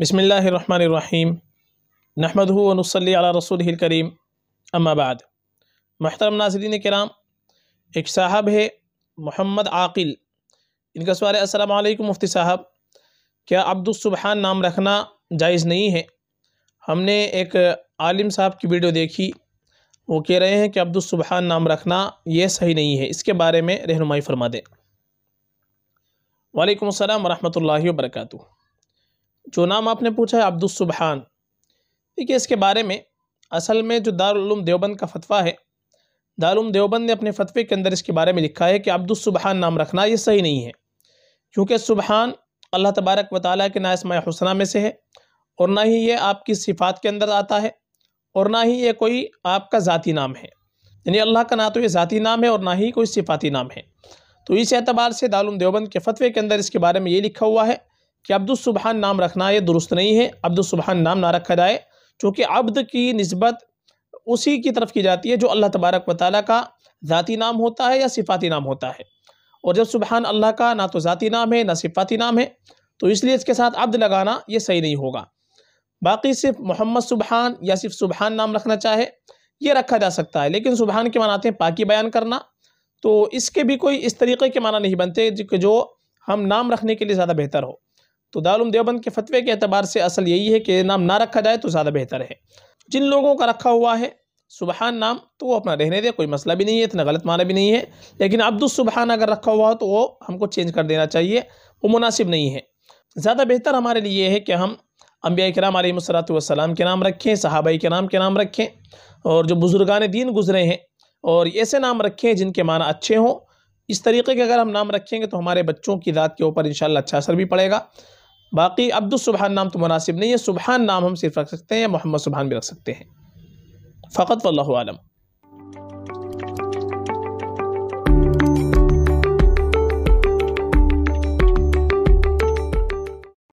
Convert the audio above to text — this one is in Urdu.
بسم اللہ الرحمن الرحیم نحمد ہُون صلی اللہ علیہ رسول ال کریم الم محترم ناظرین کرام ایک صاحب ہے محمد عاقل ان کا سوال ہے السلام علیکم مفتی صاحب کیا عبد السبحان نام رکھنا جائز نہیں ہے ہم نے ایک عالم صاحب کی ویڈیو دیکھی وہ کہہ رہے ہیں کہ عبد السبحان نام رکھنا یہ صحیح نہیں ہے اس کے بارے میں رہنمائی فرما دیں وعلیکم السلام ورحمۃ اللہ وبرکاتہ جو نام آپ نے پوچھا ہے عبدالسبحان دیکھیے اس کے بارے میں اصل میں جو دار دیوبند کا فتویٰ ہے دار دیوبند نے اپنے فتوے کے اندر اس کے بارے میں لکھا ہے کہ عبدالسبحان نام رکھنا یہ صحیح نہیں ہے کیونکہ سبحان اللہ تبارک و تعالیٰ کے ناسما حسنہ میں سے ہے اور نہ ہی یہ آپ کی صفات کے اندر آتا ہے اور نہ ہی یہ کوئی آپ کا ذاتی نام ہے یعنی اللہ کا نہ تو یہ ذاتی نام ہے اور نہ ہی کوئی صفاتی نام ہے تو اس اعتبار سے دارالعلوم دیوبند کے فتوی کے اندر اس کے بارے میں یہ لکھا ہوا ہے کہ عبد السبحان نام رکھنا یہ درست نہیں ہے عبد السبحان نام نہ رکھا جائے چونکہ عبد کی نسبت اسی کی طرف کی جاتی ہے جو اللہ تبارک و تعالیٰ کا ذاتی نام ہوتا ہے یا صفاتی نام ہوتا ہے اور جب سبحان اللہ کا نہ تو ذاتی نام ہے نہ صفاتی نام ہے تو اس لیے اس کے ساتھ عبد لگانا یہ صحیح نہیں ہوگا باقی صرف محمد سبحان یا صرف سبحان نام رکھنا چاہے یہ رکھا جا سکتا ہے لیکن سبحان کے آتے ہیں پاکی بیان کرنا تو اس کے بھی کوئی اس طریقے کے معنی نہیں بنتے جو ہم نام رکھنے کے لیے زیادہ بہتر ہو تو دارالعلوم دیوبند کے فتوے کے اعتبار سے اصل یہی ہے کہ نام نہ رکھا جائے تو زیادہ بہتر ہے جن لوگوں کا رکھا ہوا ہے سبحان نام تو وہ اپنا رہنے دے کوئی مسئلہ بھی نہیں ہے اتنا غلط معنی بھی نہیں ہے لیکن عبد السبحان اگر رکھا ہوا ہو تو وہ ہم کو چینج کر دینا چاہیے وہ مناسب نہیں ہے زیادہ بہتر ہمارے لیے یہ ہے کہ ہم انبیاء کرام علیہ وصلۃ والسلام کے نام رکھیں صحابہ کرام کے نام رکھیں اور جو بزرگان دین گزرے ہیں اور ایسے نام رکھیں جن کے معنی اچھے ہوں اس طریقے کے اگر ہم نام رکھیں گے تو ہمارے بچوں کی ذات کے اوپر انشاءاللہ اچھا اثر بھی پڑے گا باقی عبد السبحان نام تو مناسب نہیں ہے سبحان نام ہم صرف رکھ سکتے ہیں یا محمد سبحان بھی رکھ سکتے ہیں فقط واللہ عالم